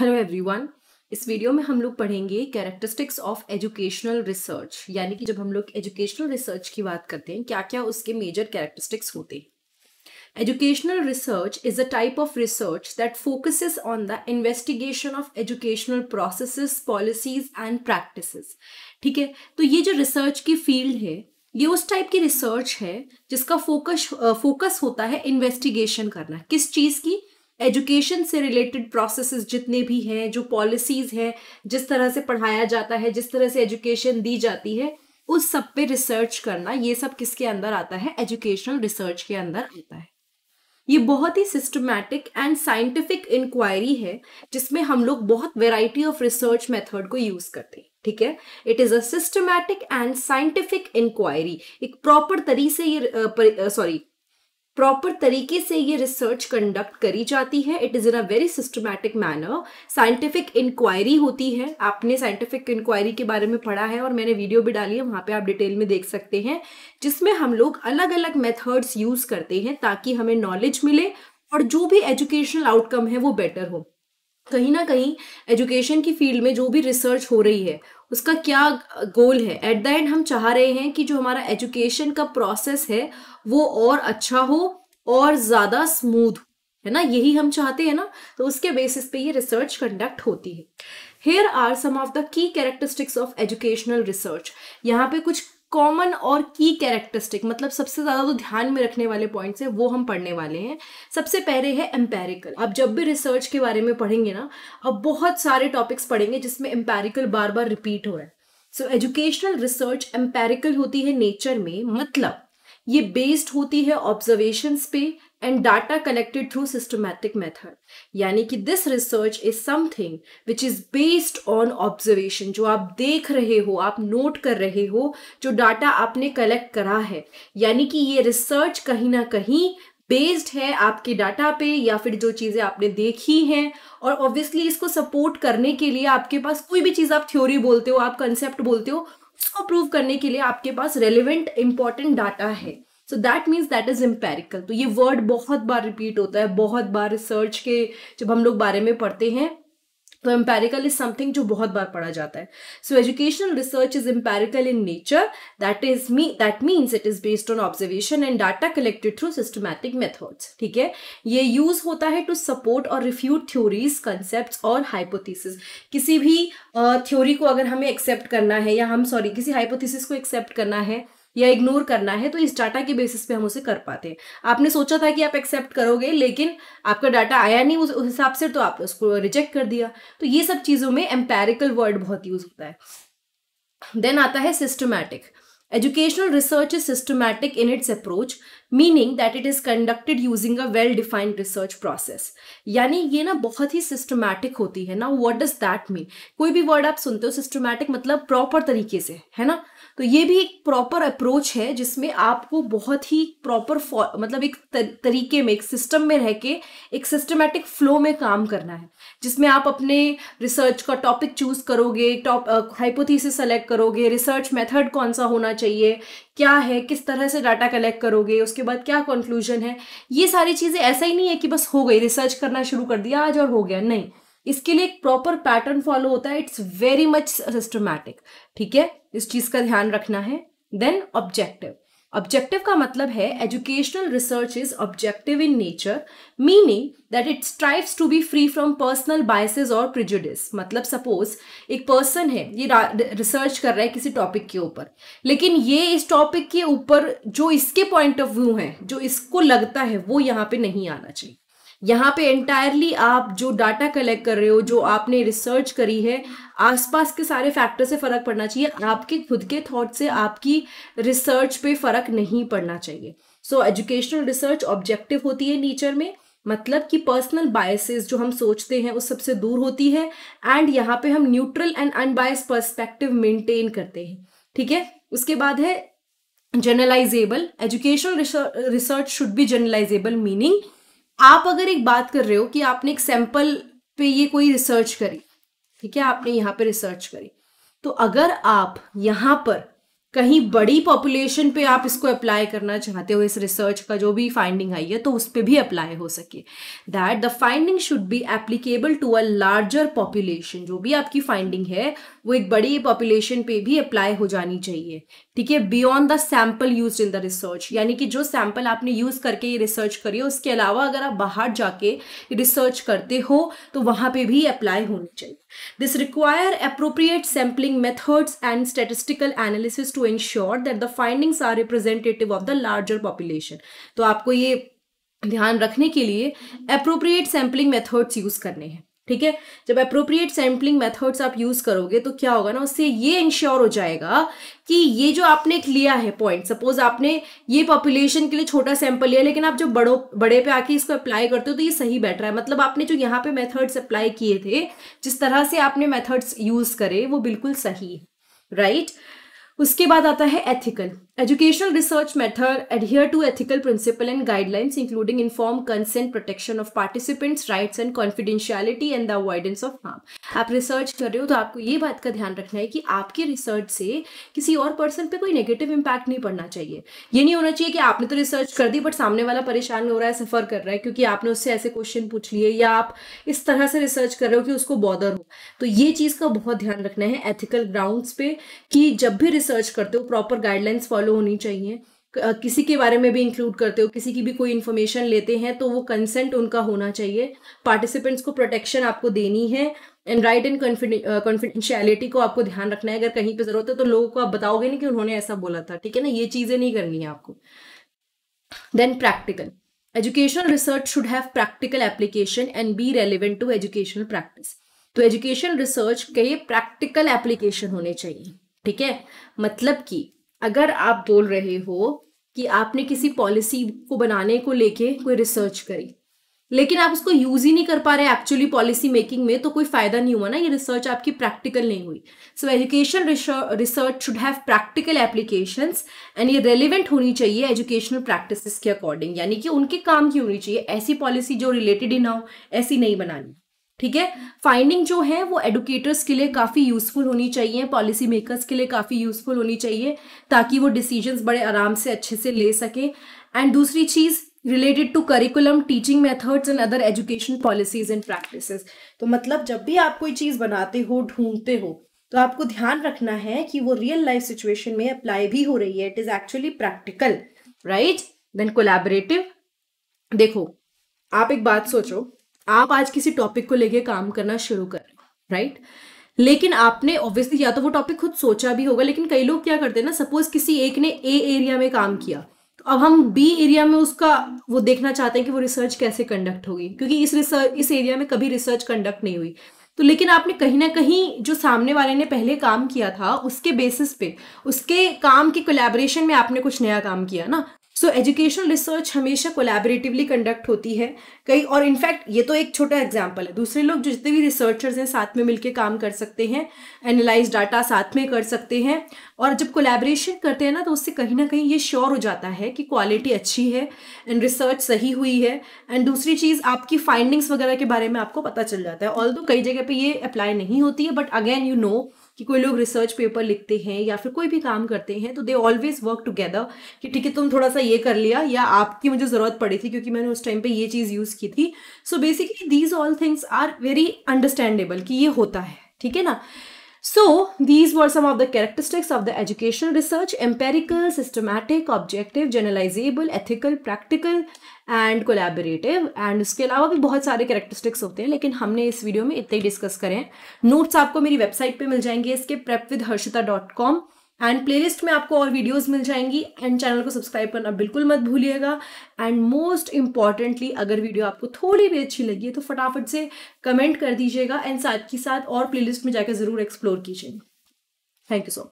Hello everyone इस video में हम लोग पढ़ेंगे कैरेक्टरिस्टिक्स ऑफ एजुकेशनल रिसर्च यानी कि जब हम लोग एजुकेशनल रिसर्च की बात करते हैं क्या क्या उसके मेजर कैरेक्टरिस्टिक्स होते हैं educational research is a type of research that focuses on the investigation of educational process policies and practice ठीक है तो ये जो रिसर्च की फील्ड है ये उस टाइप की रिसर्च है जिसका फोकस फोकस होता है इन्वेस्टिगेशन करना किस चीज़ की एजुकेशन से रिलेटेड प्रोसेसेस जितने भी हैं जो पॉलिसीज़ हैं जिस तरह से पढ़ाया जाता है जिस तरह से एजुकेशन दी जाती है उस सब पे रिसर्च करना ये सब किसके अंदर आता है एजुकेशनल रिसर्च के अंदर आता है ये बहुत ही सिस्टमैटिक एंड साइंटिफिक इंक्वायरी है जिसमें हम लोग बहुत वेराइटी ऑफ रिसर्च मेथड को यूज करते हैं ठीक है it is a systematic and scientific inquiry एक प्रॉपर तरीके से ये सॉरी प्रॉपर तरीके से ये रिसर्च कंडक्ट करी जाती है it is in a very systematic manner scientific inquiry होती है आपने साइंटिफिक इंक्वायरी के बारे में पढ़ा है और मैंने वीडियो भी डाली है वहाँ पे आप डिटेल में देख सकते हैं जिसमें हम लोग अलग अलग मेथड्स यूज़ करते हैं ताकि हमें नॉलेज मिले और जो भी एजुकेशनल आउटकम है वो बेटर हो कहीं ना कहीं एजुकेशन की फील्ड में जो भी रिसर्च हो रही है उसका क्या गोल है एट द एंड हम चाह रहे हैं कि जो हमारा एजुकेशन का प्रोसेस है वो और अच्छा हो और ज़्यादा स्मूथ है ना यही हम चाहते हैं ना तो उसके बेसिस पे ये रिसर्च कंडक्ट होती है here are some of the key characteristics of educational research यहाँ पे कुछ कॉमन और की कैरेक्टरिस्टिक मतलब सबसे ज़्यादा तो ध्यान में रखने वाले पॉइंट्स हैं वो हम पढ़ने वाले हैं सबसे पहले है एम्पेरिकल आप जब भी रिसर्च के बारे में पढ़ेंगे ना आप बहुत सारे टॉपिक्स पढ़ेंगे जिसमें एम्पेरिकल बार बार रिपीट हो रहा है सो एजुकेशनल रिसर्च एम्पेरिकल होती है नेचर में मतलब ये बेस्ड होती है ऑब्जर्वेशंस पे and data collected through systematic method यानी कि this research is something which is based on observation जो आप देख रहे हो आप नोट कर रहे हो जो डाटा आपने कलेक्ट करा है यानी कि ये रिसर्च कहीं ना कहीं बेस्ड है आपके डाटा पे या फिर जो चीज़ें आपने देखी हैं और ऑब्वियसली इसको सपोर्ट करने के लिए आपके पास कोई भी चीज़ आप थ्योरी बोलते हो आप कंसेप्ट बोलते हो उसको प्रूव करने के लिए आपके पास रेलिवेंट इंपॉर्टेंट डाटा है so that means that is empirical तो ये वर्ड बहुत बार रिपीट होता है बहुत बार रिसर्च के जब हम लोग बारे में पढ़ते हैं तो एम्पेरिकल इज समथिंग जो बहुत बार पढ़ा जाता है so educational research is empirical in nature that is me that means it is based on observation and data collected through systematic methods ठीक है ये यूज होता है टू सपोर्ट और रिफ्यूट थ्योरीज कंसेप्ट और हाइपोथीसिस किसी भी थ्योरी uh, को अगर हमें एक्सेप्ट करना है या हम सॉरी किसी हाइपोथीसिस को एक्सेप्ट करना है या इग्नोर करना है तो इस डाटा के बेसिस पे हम उसे कर पाते हैं आपने सोचा था कि आप एक्सेप्ट करोगे लेकिन आपका डाटा आया नहीं उस हिसाब से तो आपने उसको रिजेक्ट कर दिया तो ये सब चीज़ों में एम्पेरिकल वर्ड बहुत यूज़ होता है देन आता है systematic educational research is systematic in its approach meaning that it is conducted using a well defined research process यानी ये ना बहुत ही सिस्टमैटिक होती है ना व्हाट डज दैट मीन कोई भी वर्ड आप सुनते हो सिस्टमैटिक मतलब प्रॉपर तरीके से है ना तो ये भी एक प्रॉपर अप्रोच है जिसमें आपको बहुत ही प्रॉपर मतलब एक तरीके में एक सिस्टम में रह के एक सिस्टमैटिक फ्लो में काम करना है जिसमें आप अपने रिसर्च का टॉपिक चूज करोगे टॉप हाइपोथीसिस सेलेक्ट करोगे रिसर्च मेथड कौन सा होना चाहिए क्या है किस तरह से डाटा कलेक्ट करोगे उसके बाद क्या कंक्लूजन है ये सारी चीज़ें ऐसा ही नहीं है कि बस हो गई रिसर्च करना शुरू कर दिया आज और हो गया नहीं इसके लिए एक प्रॉपर पैटर्न फॉलो होता है इट्स वेरी मच सिस्टमैटिक ठीक है इस चीज़ का ध्यान रखना है देन ऑब्जेक्टिव ऑब्जेक्टिव का मतलब है educational research is objective in nature meaning that it strives to be free from personal biases और प्रिजुडिस मतलब सपोज एक पर्सन है ये रिसर्च कर रहा है किसी टॉपिक के ऊपर लेकिन ये इस टॉपिक के ऊपर जो इसके पॉइंट ऑफ व्यू है जो इसको लगता है वो यहाँ पे नहीं आना चाहिए यहाँ पे एंटायरली आप जो डाटा कलेक्ट कर रहे हो जो आपने रिसर्च करी है आसपास के सारे फैक्टर से फ़र्क पड़ना चाहिए आपके खुद के थॉट से आपकी रिसर्च पे फ़र्क नहीं पड़ना चाहिए सो एजुकेशनल रिसर्च ऑब्जेक्टिव होती है नेचर में मतलब कि पर्सनल बायसेस जो हम सोचते हैं उस सबसे दूर होती है एंड यहाँ पे हम neutral and unbiased perspective maintain करते हैं ठीक है उसके बाद है generalisable educational research should be generalisable meaning आप अगर एक बात कर रहे हो कि आपने एक सैंपल पे ये कोई रिसर्च करी ठीक है आपने यहाँ पे रिसर्च करी तो अगर आप यहाँ पर कहीं बड़ी पॉपुलेशन पे आप इसको अप्लाई करना चाहते हो इस रिसर्च का जो भी फाइंडिंग आई है तो उस पर भी अप्लाई हो सके that the finding should be applicable to a larger population जो भी आपकी फाइंडिंग है वो एक बड़ी पॉपुलेशन पे भी अप्लाई हो जानी चाहिए ठीक है beyond the sample use in the research यानी कि जो सैम्पल आपने यूज करके ये रिसर्च करी है उसके अलावा अगर आप बाहर जाके रिसर्च करते हो तो वहां पे भी अप्लाई होनी चाहिए this require appropriate sampling methods and statistical analysis to ensure that the findings are representative of the larger population तो आपको ये ध्यान रखने के लिए अप्रोप्रिएट सैम्पलिंग मेथड्स यूज़ करने हैं ठीक है जब अप्रोप्रिएट सैम्पलिंग मेथड्स आप यूज करोगे तो क्या होगा ना उससे ये इंश्योर हो जाएगा कि ये जो आपने लिया है पॉइंट सपोज आपने ये पॉपुलेशन के लिए छोटा सैंपल लिया लेकिन आप जो बड़ो बड़े पे आके इसको अप्लाई करते हो तो ये सही बैठ रहा है मतलब आपने जो यहाँ पे मेथड्स अप्लाई किए थे जिस तरह से आपने मेथड्स यूज करे वो बिल्कुल सही है राइट right? उसके बाद आता है ethical educational research method adhere to ethical principle and guidelines including inform consent protection of participants rights and confidentiality and the avoidance of harm आप रिसर्च कर रहे हो तो आपको ये बात का ध्यान रखना है कि आपके रिसर्च से किसी और पर्सन पे कोई नेगेटिव इम्पैक्ट नहीं पड़ना चाहिए ये नहीं होना चाहिए कि आपने तो रिसर्च कर दी बट सामने वाला परेशान हो रहा है सफर कर रहा है क्योंकि आपने उससे ऐसे क्वेश्चन पूछ लिए या आप इस तरह से रिसर्च कर रहे हो कि उसको बॉदर हो तो ये चीज़ का बहुत ध्यान रखना है एथिकल ग्राउंड्स पे कि जब भी रिसर्च करते हो प्रॉपर गाइडलाइंस फॉलो होनी चाहिए किसी के बारे में भी इंक्लूड करते हो किसी की भी कोई इन्फॉर्मेशन लेते हैं तो वो कंसेंट उनका होना चाहिए पार्टिसिपेंट्स को प्रोटेक्शन आपको देनी है एंड राइट एंड कॉन्फिडेंशियलिटी को आपको ध्यान रखना है अगर कहीं पे जरूरत है तो लोगों को आप बताओगे नहीं कि उन्होंने ऐसा बोला था ठीक है ना ये चीज़ें नहीं करनी है आपको then practical educational research should have practical application and be relevant to educational practice तो एजुकेशन रिसर्च के ये प्रैक्टिकल एप्लीकेशन होने चाहिए ठीक है मतलब कि अगर आप बोल रहे हो कि आपने किसी पॉलिसी को बनाने को लेके कोई रिसर्च करी लेकिन आप उसको यूज ही नहीं कर पा रहे एक्चुअली पॉलिसी मेकिंग में तो कोई फायदा नहीं हुआ ना ये रिसर्च आपकी प्रैक्टिकल नहीं हुई so education research should have practical applications and ये रेलिवेंट होनी चाहिए एजुकेशनल प्रैक्टिसेस के अकॉर्डिंग यानी कि उनके काम की होनी चाहिए ऐसी पॉलिसी जो रिलेटेड ही ना हो ऐसी नहीं बनानी ठीक है फाइंडिंग जो है वो एडुकेटर्स के लिए काफ़ी यूज़फुल होनी चाहिए पॉलिसी मेकर्स के लिए काफ़ी यूज़फुल होनी चाहिए ताकि वो डिसीजंस बड़े आराम से अच्छे से ले सकें एंड दूसरी चीज़ related to curriculum teaching methods and other education policies and practices तो मतलब जब भी आप कोई चीज़ बनाते हो ढूंढते हो तो आपको ध्यान रखना है कि वो रियल लाइफ सिचुएशन में अप्लाई भी हो रही है it is actually practical right then collaborative देखो आप एक बात सोचो आप आज किसी टॉपिक को लेके काम करना शुरू कर राइट लेकिन आपने ऑब्वियसली या तो वो टॉपिक खुद सोचा भी होगा लेकिन कई लोग क्या करते हैं ना सपोज किसी एक ने ए एरिया में काम किया तो अब हम बी एरिया में उसका वो देखना चाहते हैं कि वो रिसर्च कैसे कंडक्ट होगी क्योंकि इस रिसर्च इस एरिया में कभी रिसर्च कंडक्ट नहीं हुई तो लेकिन आपने कहीं ना कहीं जो सामने वाले ने पहले काम किया था उसके बेसिस पे उसके काम के कोलेबरेशन में आपने कुछ नया काम किया ना सो एजुकेशनल रिसर्च हमेशा कोलैबोरेटिवली कंडक्ट होती है कई और इनफैक्ट ये तो एक छोटा एग्जाम्पल है दूसरे लोग जो जितने भी रिसर्चर्स हैं साथ में मिलकर काम कर सकते हैं एनालाइज डाटा साथ में कर सकते हैं और जब कोलैबोरेशन करते हैं ना तो उससे कहीं ना कहीं ये श्योर हो जाता है कि क्वालिटी अच्छी है एंड रिसर्च सही हुई है एंड दूसरी चीज़ आपकी फाइंडिंग्स वगैरह के बारे में आपको पता चल जाता है ऑल कई जगह पर ये अप्लाई नहीं होती है बट अगेन यू नो कि कोई लोग रिसर्च पेपर लिखते हैं या फिर कोई भी काम करते हैं तो दे ऑलवेज वर्क टुगेदर कि ठीक है तुम थोड़ा सा ये कर लिया या आपकी मुझे ज़रूरत पड़ी थी क्योंकि मैंने उस टाइम पे ये चीज़ यूज़ की थी so basically these all things are very understandable कि ये होता है ठीक है ना so these were some of the characteristics of the educational research empirical systematic objective generalisable ethical practical and collaborative and उसके अलावा भी बहुत सारे करेक्टरिस्टिक्स होते हैं लेकिन हमने इस वीडियो में इतने ही डिस्कस करें नोट्स आपको मेरी वेबसाइट पे मिल जाएंगे इसके prep with Harshita dot com and playlist में आपको और वीडियोस मिल जाएंगी एंड चैनल को सब्सक्राइब करना बिल्कुल मत भूलिएगा एंड मोस्ट इंपॉर्टेंटली अगर वीडियो आपको थोड़ी भी अच्छी लगी है तो फटाफट से कमेंट कर दीजिएगा एंड साथ ही साथ और लिस्ट में जाकर ज़रूर एक्सप्लोर कीजिएगा थैंक यू सो